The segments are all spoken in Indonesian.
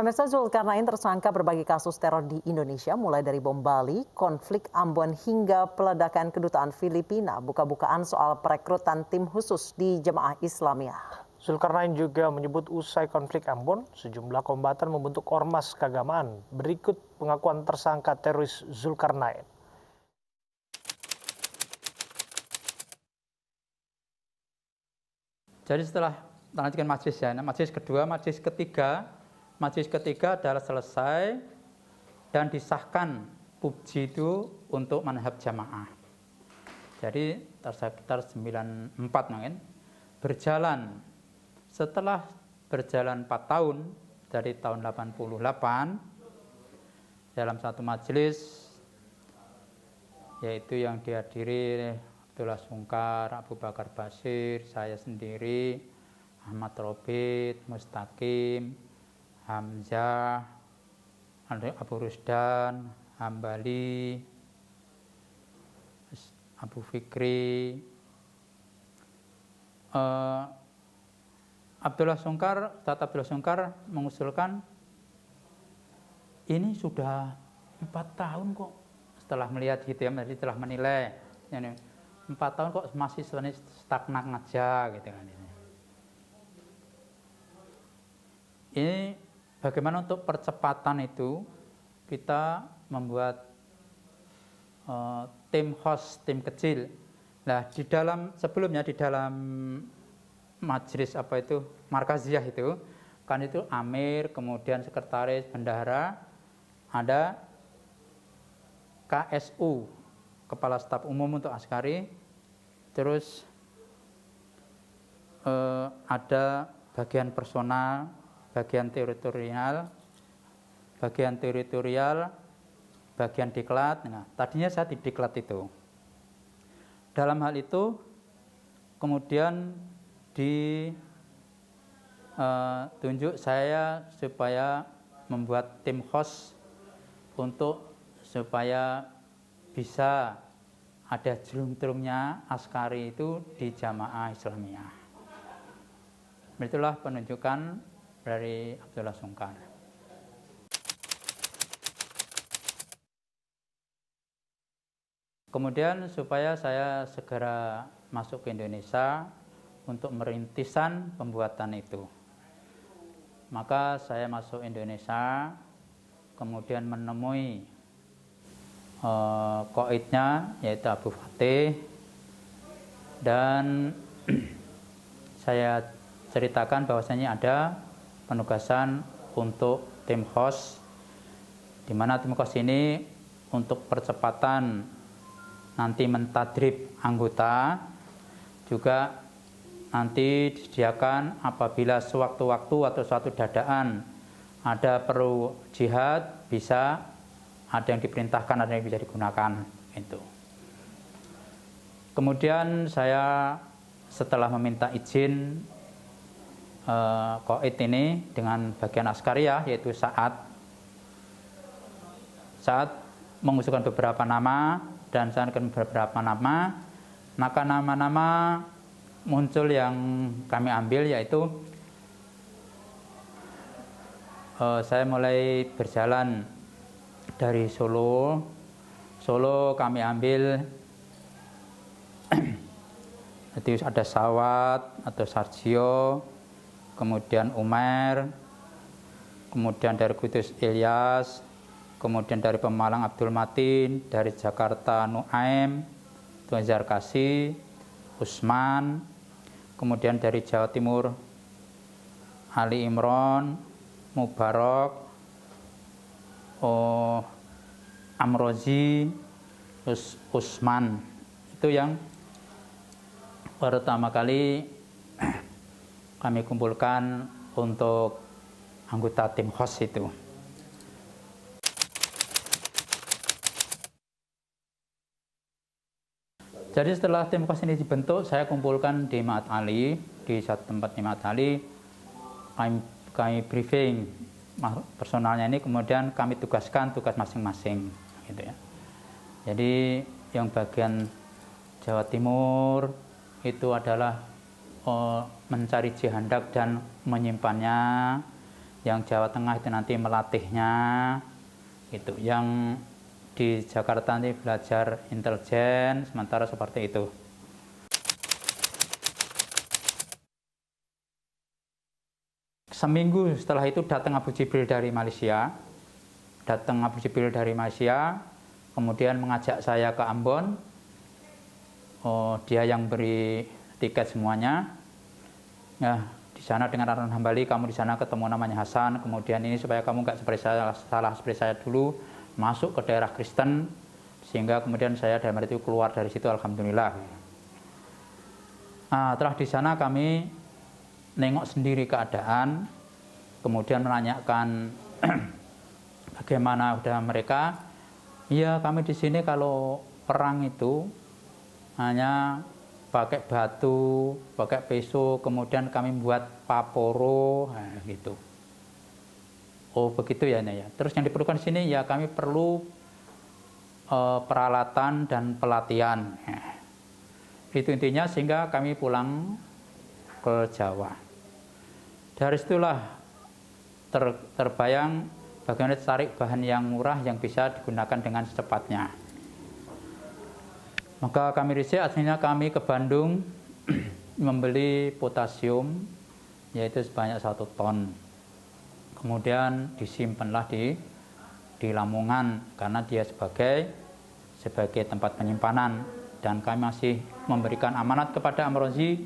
Pemirsa Zulkarnain tersangka berbagai kasus teror di Indonesia mulai dari bom Bali, konflik Ambon hingga peledakan kedutaan Filipina buka-bukaan soal perekrutan tim khusus di jemaah Islamiyah. Zulkarnain juga menyebut usai konflik Ambon, sejumlah kombatan membentuk ormas keagamaan. Berikut pengakuan tersangka teroris Zulkarnain. Jadi setelah lanjutkan majlis ya, nah, kedua, majlis ketiga majelis ketiga adalah selesai dan disahkan PUBG itu untuk manhab jamaah. Jadi sekitar 94 mungkin berjalan setelah berjalan 4 tahun dari tahun 88 dalam satu majelis yaitu yang dihadiri Abdullah Sungkar, Abu Bakar Basir, saya sendiri, Ahmad Robit, Mustaqim, Hamzah, Abu Rusdan, Hambali, Abu Fikri, uh, Abdullah Sungkar, Ustaz Abdullah Sungkar mengusulkan ini sudah empat tahun kok setelah melihat gitu ya, jadi telah menilai ini empat tahun kok masih sebenarnya stagnan aja gitu kan ini. Ini Bagaimana untuk percepatan itu kita membuat uh, tim host, tim kecil. Nah, di dalam sebelumnya di dalam majelis apa itu markaziah itu kan itu amir, kemudian sekretaris, bendahara, ada KSU, kepala staf umum untuk askari, terus eh, ada bagian personal, bagian teritorial, bagian teritorial, bagian diklat. Nah, tadinya saya di diklat itu. Dalam hal itu, kemudian ditunjuk eh, saya supaya membuat tim host untuk supaya bisa ada jelung-jelungnya askari itu di jamaah Islamiyah. Itulah penunjukan dari Abdullah Sungkar. Kemudian supaya saya segera masuk ke Indonesia untuk merintisan pembuatan itu. Maka saya masuk Indonesia, kemudian menemui uh, koitnya yaitu Abu Fatih dan saya ceritakan bahwasanya ada penugasan untuk tim host di mana tim host ini untuk percepatan nanti mentadrib anggota juga nanti disediakan apabila sewaktu-waktu atau suatu dadaan ada perlu jihad bisa ada yang diperintahkan ada yang bisa digunakan itu kemudian saya setelah meminta izin uh, ini dengan bagian askaria yaitu saat saat mengusulkan beberapa nama dan sarankan beberapa nama maka nama-nama muncul yang kami ambil yaitu uh, saya mulai berjalan dari Solo Solo kami ambil jadi ada Sawat atau Sarjio kemudian Umar, kemudian dari Kudus Ilyas, kemudian dari Pemalang Abdul Matin, dari Jakarta Nuaim, Tuan Zarkasi, Usman, kemudian dari Jawa Timur Ali Imron, Mubarok, oh, Amrozi, Us Usman. Itu yang pertama kali kami kumpulkan untuk anggota tim host itu. Jadi setelah tim host ini dibentuk, saya kumpulkan di Maat Ali, di satu tempat di Maat Ali, kami, kami briefing personalnya ini, kemudian kami tugaskan tugas masing-masing, gitu ya. Jadi yang bagian Jawa Timur itu adalah Eh, mencari jihandak dan menyimpannya yang Jawa Tengah itu nanti melatihnya itu yang di Jakarta nanti belajar intelijen sementara seperti itu seminggu setelah itu datang Abu Jibril dari Malaysia datang Abu Jibril dari Malaysia kemudian mengajak saya ke Ambon oh, dia yang beri tiket semuanya. Ya, di sana dengan Arun Hambali, kamu di sana ketemu namanya Hasan, kemudian ini supaya kamu nggak seperti saya, salah seperti saya dulu, masuk ke daerah Kristen, sehingga kemudian saya dari itu keluar dari situ, Alhamdulillah. Nah, telah di sana kami nengok sendiri keadaan, kemudian menanyakan bagaimana udah mereka. Iya, kami di sini kalau perang itu hanya pakai batu, pakai peso, kemudian kami buat paporo, nah, gitu. Oh begitu ya, Naya. Terus yang diperlukan di sini ya kami perlu uh, peralatan dan pelatihan. Nah, itu intinya sehingga kami pulang ke Jawa. Dari situlah ter, terbayang bagaimana cari bahan yang murah yang bisa digunakan dengan secepatnya. Maka kami riset akhirnya kami ke Bandung membeli potasium yaitu sebanyak satu ton. Kemudian disimpanlah di di Lamongan karena dia sebagai sebagai tempat penyimpanan dan kami masih memberikan amanat kepada Amrozi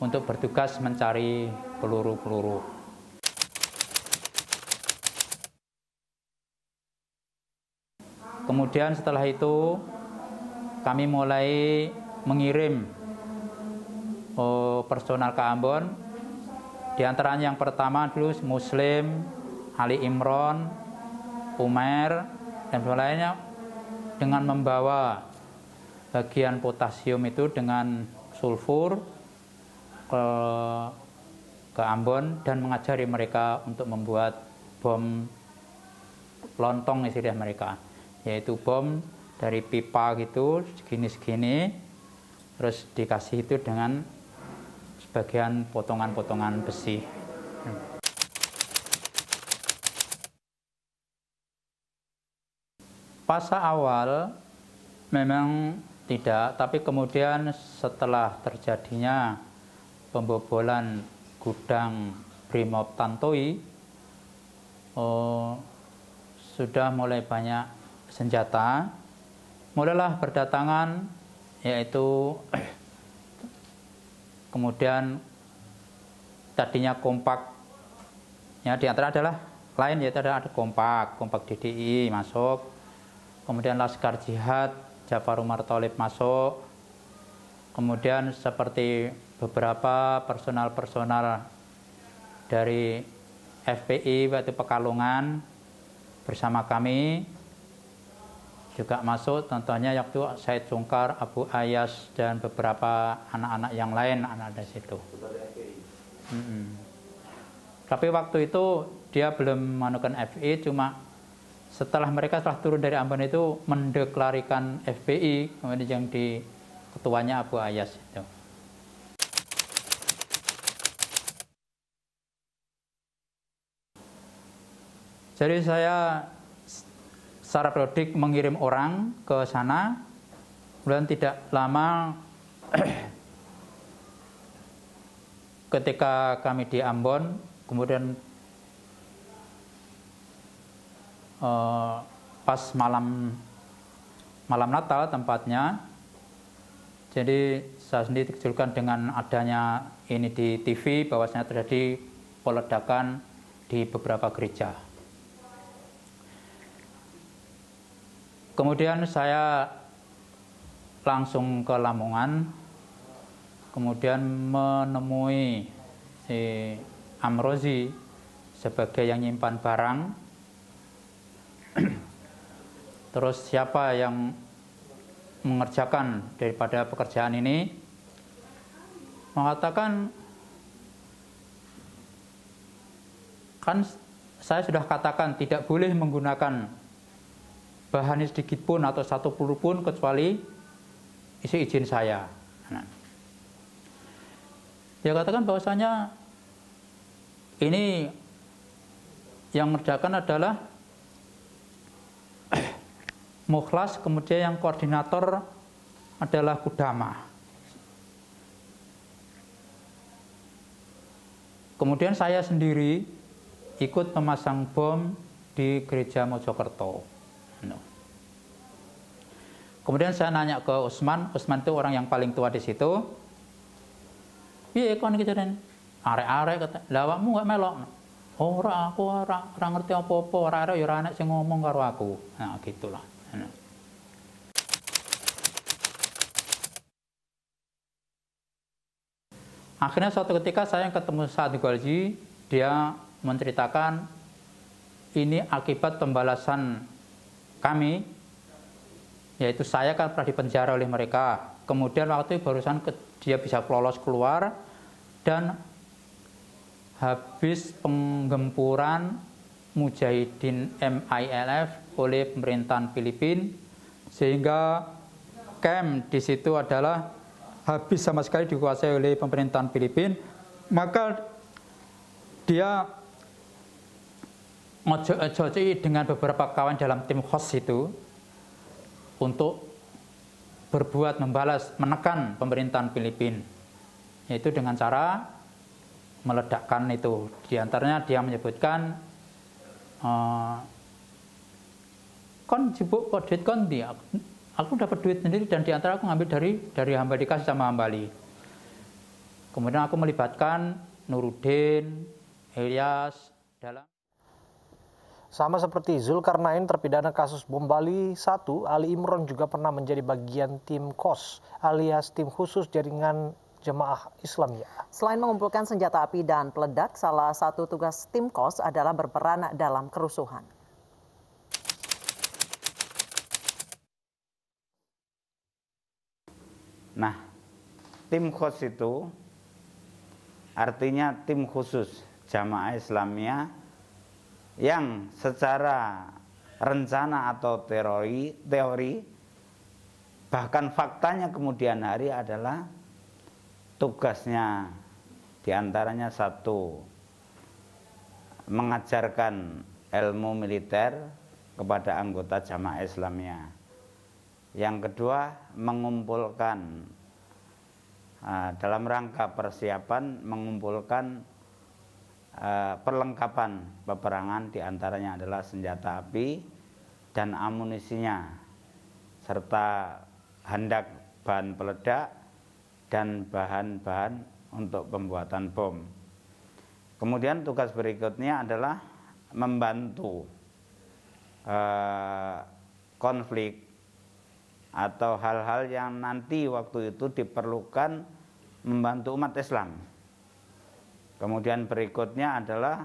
untuk bertugas mencari peluru-peluru. Kemudian setelah itu kami mulai mengirim oh, personal ke Ambon. Di antara yang pertama dulu Muslim, Ali Imron, Umar dan lainnya dengan membawa bagian potasium itu dengan sulfur ke, eh, ke Ambon dan mengajari mereka untuk membuat bom lontong istilah mereka yaitu bom dari pipa gitu segini-segini terus dikasih itu dengan sebagian potongan-potongan besi Pasal awal memang tidak tapi kemudian setelah terjadinya pembobolan gudang Brimob Tantoi oh, sudah mulai banyak senjata mulailah berdatangan yaitu kemudian tadinya kompak ya di antara adalah lain yaitu ada kompak kompak DDI masuk kemudian laskar jihad Jafar Umar Talib masuk kemudian seperti beberapa personal-personal dari FPI waktu Pekalongan bersama kami juga masuk contohnya waktu saya Cungkar, Abu Ayas dan beberapa anak-anak yang lain anak dari situ. Mm Tapi waktu itu dia belum menukan FI, cuma setelah mereka setelah turun dari Ambon itu mendeklarikan FPI kemudian yang di ketuanya Abu Ayas itu. Jadi saya secara periodik mengirim orang ke sana kemudian tidak lama ketika kami di Ambon kemudian eh, pas malam malam Natal tempatnya jadi saya sendiri dikejutkan dengan adanya ini di TV bahwasanya terjadi peledakan di beberapa gereja. Kemudian saya langsung ke Lamongan, kemudian menemui si Amrozi sebagai yang nyimpan barang. Terus siapa yang mengerjakan daripada pekerjaan ini? Mengatakan kan saya sudah katakan tidak boleh menggunakan bahannya sedikit pun atau satu peluru pun kecuali isi izin saya. Nah. Dia katakan bahwasanya ini yang mengerjakan adalah mukhlas, kemudian yang koordinator adalah kudama. Kemudian saya sendiri ikut memasang bom di gereja Mojokerto. No. Kemudian saya nanya ke Usman, Usman itu orang yang paling tua di situ. Iya, nih kejadian. Arek-arek kata, lawakmu gak melok. Ora aku ora ora ngerti apa-apa, ora arek ya ora enak sing ngomong karo aku. Nah, gitulah. Akhirnya suatu ketika saya ketemu Saad golji, dia menceritakan ini akibat pembalasan kami yaitu saya kan pernah dipenjara oleh mereka. Kemudian waktu itu barusan ke, dia bisa lolos keluar dan habis penggempuran Mujahidin MILF oleh pemerintahan Filipina sehingga camp di situ adalah habis sama sekali dikuasai oleh pemerintahan Filipina maka dia Ojo eh, dengan beberapa kawan dalam tim host itu untuk berbuat membalas menekan pemerintahan Filipina yaitu dengan cara meledakkan itu diantaranya dia menyebutkan eh, kon sibuk kok duit kon dia aku dapat duit sendiri dan diantara aku ngambil dari dari hamba dikasih sama hamba hambali kemudian aku melibatkan Nuruddin Elias dalam sama seperti Zulkarnain terpidana kasus bom Bali 1, Ali Imron juga pernah menjadi bagian tim KOS alias tim khusus jaringan jemaah Islamia. Selain mengumpulkan senjata api dan peledak, salah satu tugas tim KOS adalah berperan dalam kerusuhan. Nah, tim KOS itu artinya tim khusus jamaah Islamiyah yang secara rencana atau teori, teori bahkan faktanya kemudian hari adalah tugasnya diantaranya satu mengajarkan ilmu militer kepada anggota jamaah Islamnya. Yang kedua mengumpulkan ah, dalam rangka persiapan mengumpulkan Eh, perlengkapan peperangan diantaranya adalah senjata api dan amunisinya serta hendak bahan peledak dan bahan-bahan untuk pembuatan bom. Kemudian tugas berikutnya adalah membantu eh, konflik atau hal-hal yang nanti waktu itu diperlukan membantu umat Islam Kemudian berikutnya adalah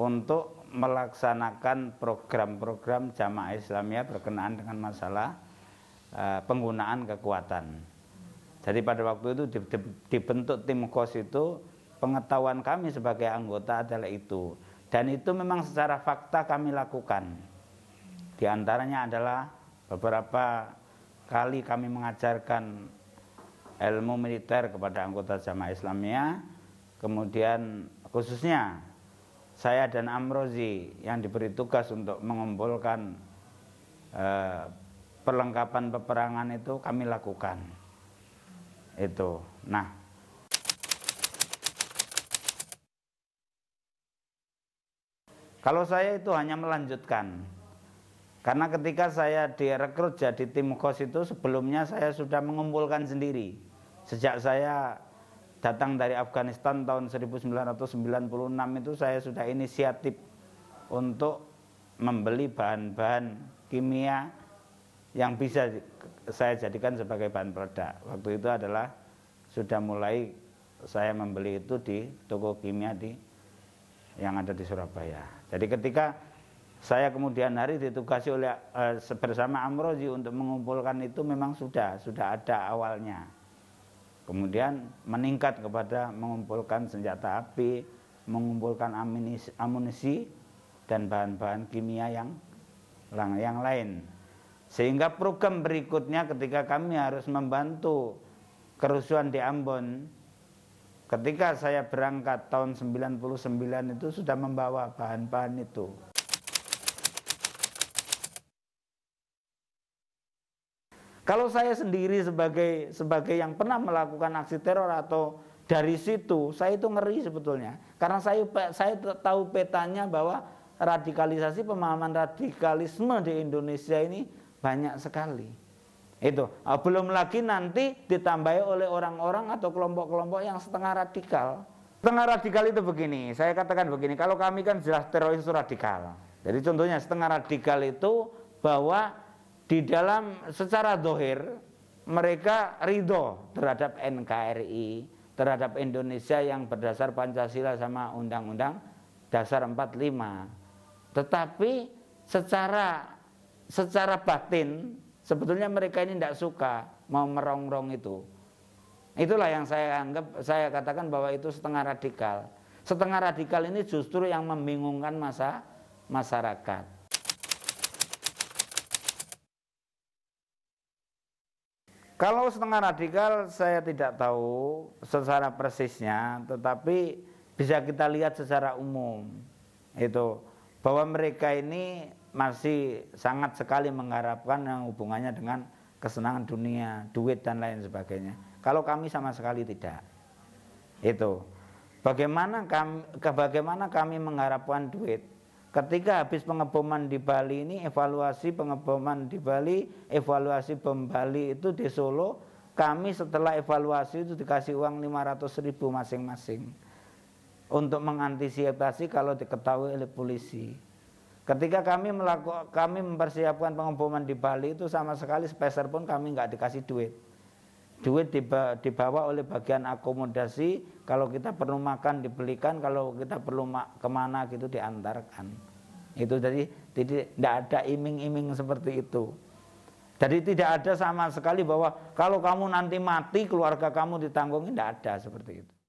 untuk melaksanakan program-program jamaah Islamiyah berkenaan dengan masalah e, penggunaan kekuatan. Jadi pada waktu itu dibentuk tim kos itu pengetahuan kami sebagai anggota adalah itu. Dan itu memang secara fakta kami lakukan. Di antaranya adalah beberapa kali kami mengajarkan ilmu militer kepada anggota jamaah Islamiyah kemudian khususnya saya dan Amrozi yang diberi tugas untuk mengumpulkan eh, perlengkapan peperangan itu kami lakukan itu nah kalau saya itu hanya melanjutkan karena ketika saya direkrut jadi tim kos itu sebelumnya saya sudah mengumpulkan sendiri sejak saya datang dari Afghanistan tahun 1996 itu saya sudah inisiatif untuk membeli bahan-bahan kimia yang bisa saya jadikan sebagai bahan peledak. Waktu itu adalah sudah mulai saya membeli itu di toko kimia di yang ada di Surabaya. Jadi ketika saya kemudian hari ditugasi oleh eh, bersama Amrozi untuk mengumpulkan itu memang sudah sudah ada awalnya kemudian meningkat kepada mengumpulkan senjata api, mengumpulkan amunisi, amunisi dan bahan-bahan kimia yang yang lain. Sehingga program berikutnya ketika kami harus membantu kerusuhan di Ambon, ketika saya berangkat tahun 99 itu sudah membawa bahan-bahan itu. Kalau saya sendiri sebagai sebagai yang pernah melakukan aksi teror atau dari situ saya itu ngeri sebetulnya karena saya saya tahu petanya bahwa radikalisasi pemahaman radikalisme di Indonesia ini banyak sekali. Itu ah, belum lagi nanti ditambahi oleh orang-orang atau kelompok-kelompok yang setengah radikal. Setengah radikal itu begini, saya katakan begini, kalau kami kan jelas teroris itu radikal. Jadi contohnya setengah radikal itu bahwa di dalam secara dohir mereka ridho terhadap NKRI, terhadap Indonesia yang berdasar Pancasila sama Undang-Undang Dasar 45. Tetapi secara secara batin sebetulnya mereka ini tidak suka mau merongrong itu. Itulah yang saya anggap saya katakan bahwa itu setengah radikal. Setengah radikal ini justru yang membingungkan masa masyarakat. Kalau setengah radikal saya tidak tahu secara persisnya, tetapi bisa kita lihat secara umum itu bahwa mereka ini masih sangat sekali mengharapkan yang hubungannya dengan kesenangan dunia, duit dan lain sebagainya. Kalau kami sama sekali tidak. Itu. Bagaimana kami bagaimana kami mengharapkan duit Ketika habis pengeboman di Bali ini, evaluasi pengeboman di Bali, evaluasi bom Bali itu di Solo, kami setelah evaluasi itu dikasih uang 500 ribu masing-masing untuk mengantisipasi kalau diketahui oleh polisi. Ketika kami melakukan, kami mempersiapkan pengeboman di Bali itu sama sekali speser pun kami nggak dikasih duit duit dibawa oleh bagian akomodasi kalau kita perlu makan dibelikan kalau kita perlu kemana gitu diantarkan itu jadi tidak ada iming-iming seperti itu jadi tidak ada sama sekali bahwa kalau kamu nanti mati keluarga kamu ditanggungi tidak ada seperti itu